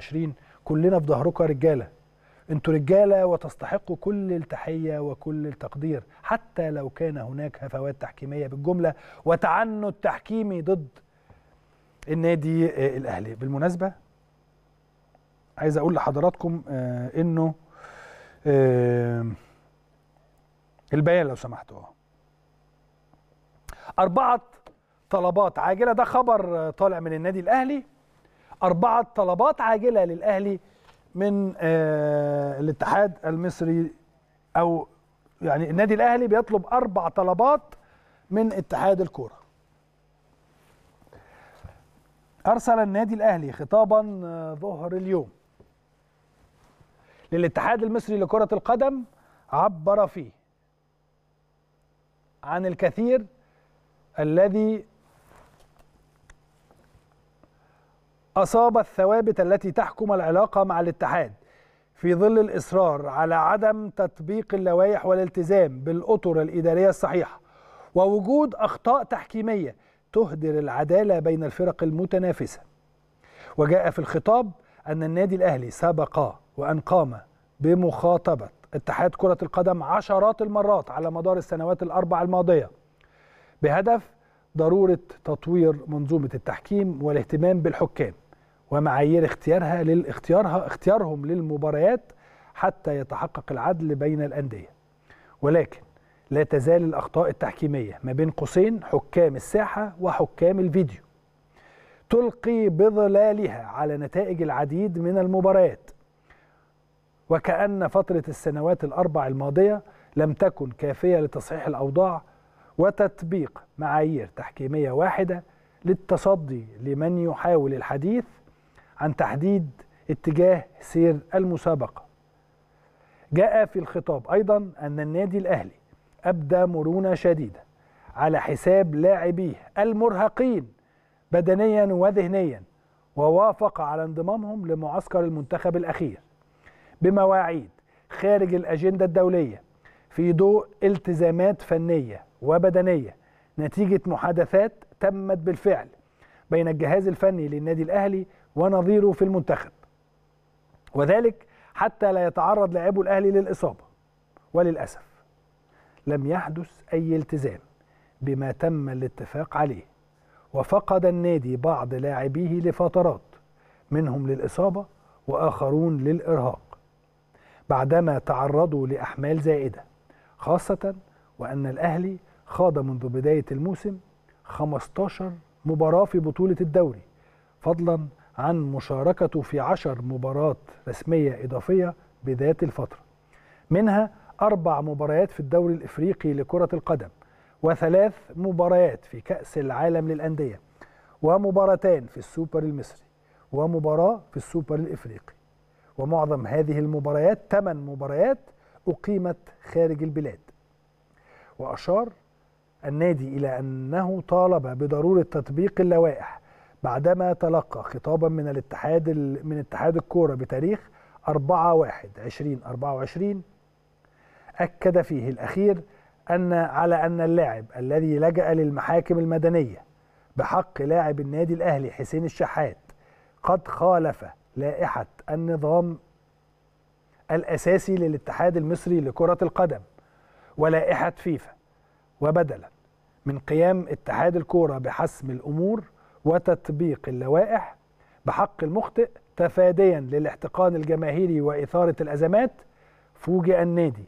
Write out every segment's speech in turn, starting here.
20 كلنا في ظهركم يا رجاله انتوا رجاله وتستحقوا كل التحيه وكل التقدير حتى لو كان هناك هفوات تحكيميه بالجمله وتعنت تحكيمي ضد النادي آه، الاهلي بالمناسبه عايز اقول لحضراتكم آه، انه آه، البيان لو سمحتوا اربعه طلبات عاجله ده خبر طالع من النادي الاهلي أربعة طلبات عاجلة للأهلي من آه، الاتحاد المصري أو يعني النادي الأهلي بيطلب أربع طلبات من اتحاد الكورة أرسل النادي الأهلي خطابا آه، ظهر اليوم للاتحاد المصري لكرة القدم عبر فيه عن الكثير الذي أصاب الثوابت التي تحكم العلاقة مع الاتحاد في ظل الإصرار على عدم تطبيق اللوائح والالتزام بالأطر الإدارية الصحيحة ووجود أخطاء تحكيمية تهدر العدالة بين الفرق المتنافسة وجاء في الخطاب أن النادي الأهلي سبق وأن قام بمخاطبة اتحاد كرة القدم عشرات المرات على مدار السنوات الأربع الماضية بهدف ضرورة تطوير منظومة التحكيم والاهتمام بالحكام ومعايير اختيارها للاختيارها اختيارهم للمباريات حتى يتحقق العدل بين الأندية ولكن لا تزال الأخطاء التحكيمية ما بين قوسين حكام الساحة وحكام الفيديو تلقي بظلالها على نتائج العديد من المباريات وكأن فترة السنوات الأربع الماضية لم تكن كافية لتصحيح الأوضاع وتطبيق معايير تحكيمية واحدة للتصدي لمن يحاول الحديث عن تحديد اتجاه سير المسابقة جاء في الخطاب أيضا أن النادي الأهلي أبدى مرونة شديدة على حساب لاعبيه المرهقين بدنيا وذهنيا ووافق على انضمامهم لمعسكر المنتخب الأخير بمواعيد خارج الأجندة الدولية في ضوء التزامات فنية وبدنية نتيجة محادثات تمت بالفعل بين الجهاز الفني للنادي الأهلي ونظيره في المنتخب وذلك حتى لا يتعرض لاعبو الأهلي للإصابة وللأسف لم يحدث أي التزام بما تم الاتفاق عليه وفقد النادي بعض لاعبيه لفترات منهم للإصابة وآخرون للإرهاق بعدما تعرضوا لأحمال زائدة خاصة وأن الأهلي خاض منذ بداية الموسم 15 مباراة في بطولة الدوري فضلا عن مشاركته في عشر مباريات رسمية إضافية بداية الفترة منها أربع مباريات في الدوري الإفريقي لكرة القدم وثلاث مباريات في كأس العالم للأندية ومباراتان في السوبر المصري ومباراة في السوبر الإفريقي ومعظم هذه المباريات ثمان مباريات أقيمت خارج البلاد وأشار النادي إلى أنه طالب بضرورة تطبيق اللوائح بعدما تلقى خطابا من الاتحاد من اتحاد الكوره بتاريخ 4 1 2024 اكد فيه الاخير ان على ان اللاعب الذي لجا للمحاكم المدنيه بحق لاعب النادي الاهلي حسين الشحات قد خالف لائحه النظام الاساسي للاتحاد المصري لكره القدم ولائحه فيفا وبدلا من قيام اتحاد الكوره بحسم الامور وتطبيق اللوائح بحق المخطئ تفاديا للاحتقان الجماهيري وإثارة الأزمات فوجئ النادي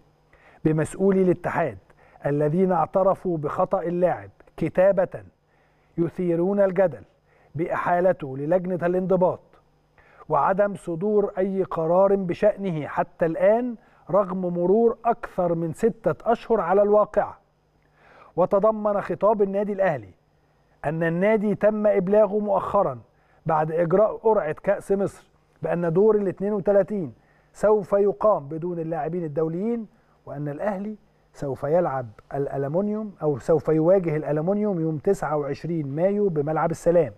بمسؤولي الاتحاد الذين اعترفوا بخطأ اللاعب كتابة يثيرون الجدل بإحالته للجنة الانضباط وعدم صدور أي قرار بشأنه حتى الآن رغم مرور أكثر من ستة أشهر على الواقعة وتضمن خطاب النادي الأهلي أن النادي تم إبلاغه مؤخرا بعد إجراء قرعة كأس مصر بأن دور ال 32 سوف يقام بدون اللاعبين الدوليين وأن الأهلي سوف يلعب الألمونيوم أو سوف يواجه الألمونيوم يوم 29 مايو بملعب السلام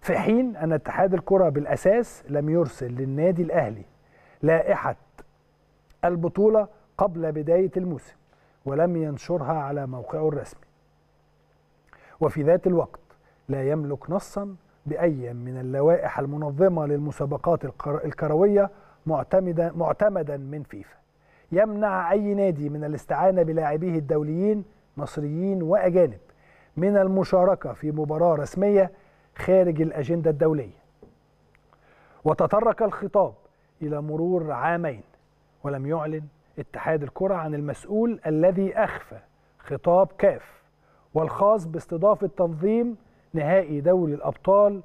في حين أن اتحاد الكرة بالأساس لم يرسل للنادي الأهلي لائحة البطولة قبل بداية الموسم ولم ينشرها على موقعه الرسمي وفي ذات الوقت لا يملك نصا بأي من اللوائح المنظمة للمسابقات الكروية معتمدا معتمدا من فيفا يمنع أي نادي من الاستعانة بلاعبيه الدوليين مصريين وأجانب من المشاركة في مباراة رسمية خارج الأجندة الدولية وتطرق الخطاب إلى مرور عامين ولم يعلن اتحاد الكرة عن المسؤول الذي أخفى خطاب كاف والخاص باستضافة تنظيم نهائي دوري الأبطال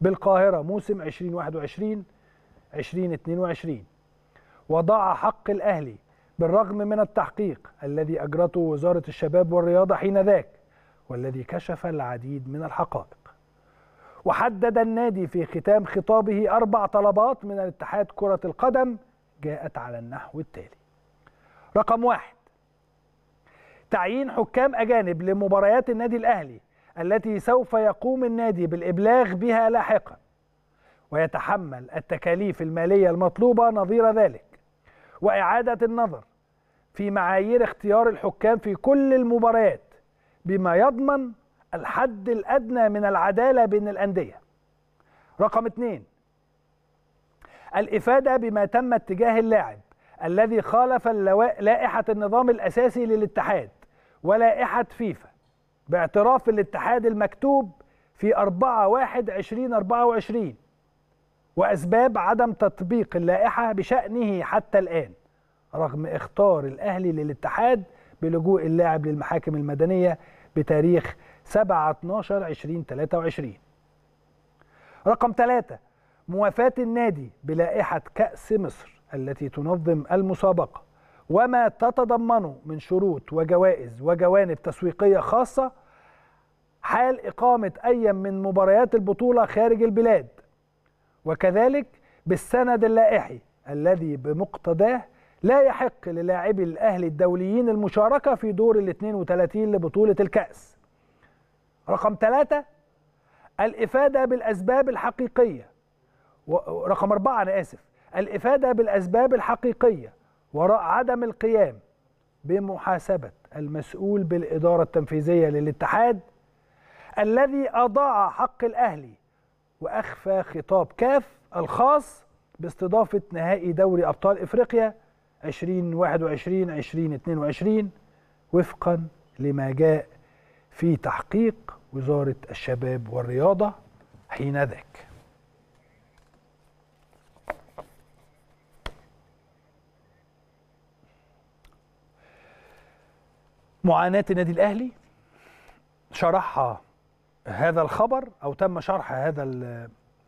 بالقاهرة موسم 2021 2022 وضاع حق الأهلي بالرغم من التحقيق الذي أجرته وزارة الشباب والرياضة حينذاك والذي كشف العديد من الحقائق وحدد النادي في ختام خطابه أربع طلبات من الاتحاد كرة القدم جاءت على النحو التالي رقم واحد تعيين حكام أجانب لمباريات النادي الأهلي التي سوف يقوم النادي بالإبلاغ بها لاحقا ويتحمل التكاليف المالية المطلوبة نظير ذلك وإعادة النظر في معايير اختيار الحكام في كل المباريات بما يضمن الحد الأدنى من العدالة بين الأندية رقم اثنين الإفادة بما تم اتجاه اللاعب الذي خالف لائحة النظام الأساسي للاتحاد ولائحة فيفا باعتراف الاتحاد المكتوب في 4 1 2024 وأسباب عدم تطبيق اللائحة بشأنه حتى الآن رغم اختار الأهلي للاتحاد بلجوء اللاعب للمحاكم المدنية بتاريخ 7 12 2023 رقم 3 موافاة النادي بلائحة كأس مصر التي تنظم المسابقة وما تتضمنه من شروط وجوائز وجوانب تسويقية خاصة حال إقامة أي من مباريات البطولة خارج البلاد وكذلك بالسند اللائحي الذي بمقتضاه لا يحق للاعبي الأهلي الدوليين المشاركة في دور ال 32 لبطولة الكأس رقم ثلاثة الإفادة بالأسباب الحقيقية رقم أربعة أنا آسف الإفادة بالأسباب الحقيقية وراء عدم القيام بمحاسبة المسؤول بالإدارة التنفيذية للاتحاد الذي أضاع حق الأهلي وأخفى خطاب كاف الخاص باستضافة نهائي دوري أبطال إفريقيا 2021 2022 وفقا لما جاء في تحقيق وزارة الشباب والرياضة حين ذاك معاناة النادي الأهلي شرحها هذا الخبر أو تم شرح هذا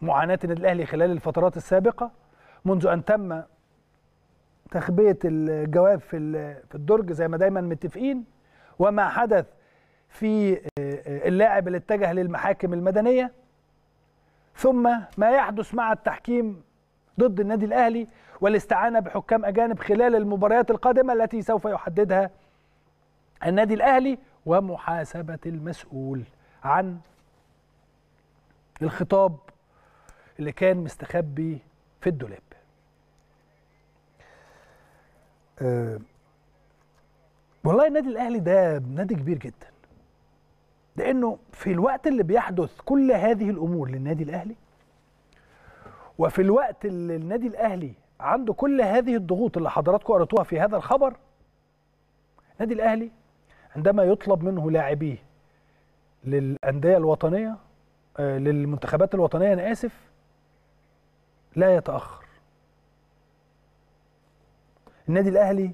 معاناة النادي الأهلي خلال الفترات السابقة منذ أن تم تخبية الجواب في في الدرج زي ما دايما متفقين وما حدث في آه، اللاعب اللي اتجه للمحاكم المدنية ثم ما يحدث مع التحكيم ضد النادي الأهلي والاستعانة بحكام أجانب خلال المباريات القادمة التي سوف يحددها النادي الأهلي ومحاسبة المسؤول عن الخطاب اللي كان مستخبي في الدولاب أه والله النادي الأهلي ده نادي كبير جدا لأنه في الوقت اللي بيحدث كل هذه الأمور للنادي الأهلي وفي الوقت اللي النادي الأهلي عنده كل هذه الضغوط اللي حضراتكم قريتوها في هذا الخبر النادي الأهلي عندما يطلب منه لاعبيه للانديه الوطنيه آه، للمنتخبات الوطنيه انا اسف لا يتاخر النادي الاهلي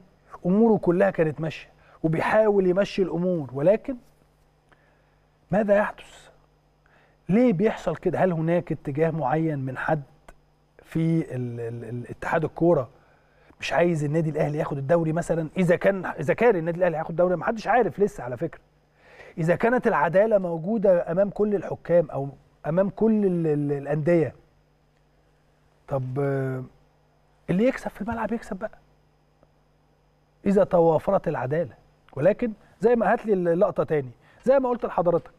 اموره كلها كانت ماشيه وبيحاول يمشي الامور ولكن ماذا يحدث ليه بيحصل كده هل هناك اتجاه معين من حد في الاتحاد الكوره مش عايز النادي الاهلي ياخد الدوري مثلا اذا كان اذا كان النادي الاهلي هياخد الدوري ما حدش عارف لسه على فكره اذا كانت العداله موجوده امام كل الحكام او امام كل الانديه طب اللي يكسب في الملعب يكسب بقى اذا توافرت العداله ولكن زي ما هات لي اللقطه تاني زي ما قلت لحضرتك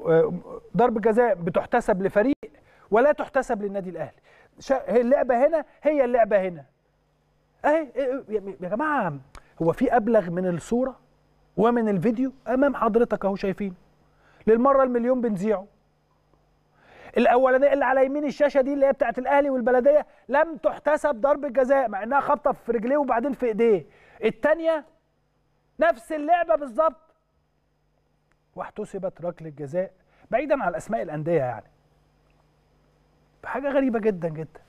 آه، ضرب جزاء بتحتسب لفريق ولا تحتسب للنادي الاهلي هي اللعبه هنا هي اللعبه هنا اهي إيه، إيه، يا جماعه هو في ابلغ من الصوره ومن الفيديو امام حضرتك اهو شايفينه للمره المليون بنذيعه الاولانيه اللي على يمين الشاشه دي اللي هي بتاعت الاهلي والبلديه لم تحتسب ضربه جزاء مع انها خبطه في رجليه وبعدين في ايديه الثانيه نفس اللعبه بالظبط واحتسبت ركله جزاء بعيدا عن اسماء الانديه يعني حاجه غريبه جدا جدا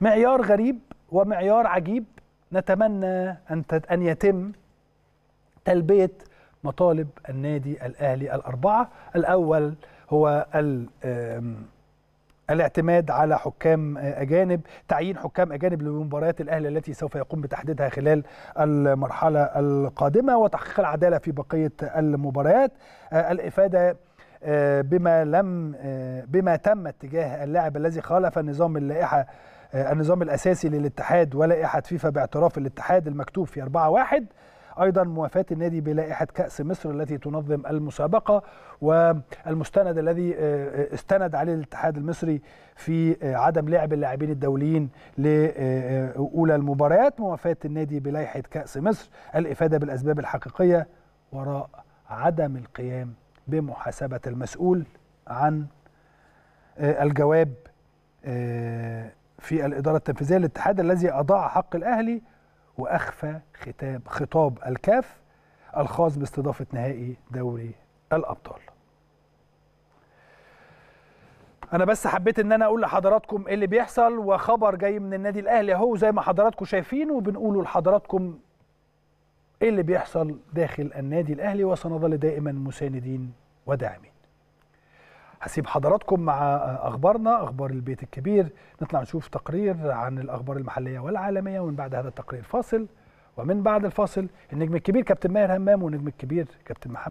معيار غريب ومعيار عجيب نتمنى ان ان يتم تلبيه مطالب النادي الاهلي الاربعه الاول هو الاعتماد على حكام اجانب تعيين حكام اجانب لمباريات الاهلي التي سوف يقوم بتحديدها خلال المرحله القادمه وتحقيق العداله في بقيه المباريات آه، الافاده آه، بما لم آه، بما تم اتجاه اللاعب الذي خالف نظام اللائحه آه، النظام الاساسي للاتحاد ولائحه فيفا باعتراف الاتحاد المكتوب في 4 1 ايضا موافاه النادي بلائحه كاس مصر التي تنظم المسابقه والمستند الذي استند عليه الاتحاد المصري في عدم لعب اللاعبين الدوليين لاولى المباريات موافاه النادي بلائحه كاس مصر الافاده بالاسباب الحقيقيه وراء عدم القيام بمحاسبة المسؤول عن آه، الجواب آه، في الإدارة التنفيذية للاتحاد الذي أضاع حق الأهلي وأخفى ختاب خطاب الكاف الخاص باستضافة نهائي دوري الأبطال انا بس حبيت ان انا اقول لحضراتكم ايه اللي بيحصل وخبر جاي من النادي الاهلي اهو زي ما حضراتكم شايفين وبنقوله لحضراتكم ايه اللي بيحصل داخل النادي الاهلي وسنظل دائما مساندين وداعمين هسيب حضراتكم مع اخبارنا اخبار البيت الكبير نطلع نشوف تقرير عن الاخبار المحليه والعالميه ومن بعد هذا التقرير فاصل ومن بعد الفاصل النجم الكبير كابتن ماهر همام والنجم الكبير كابتن محمد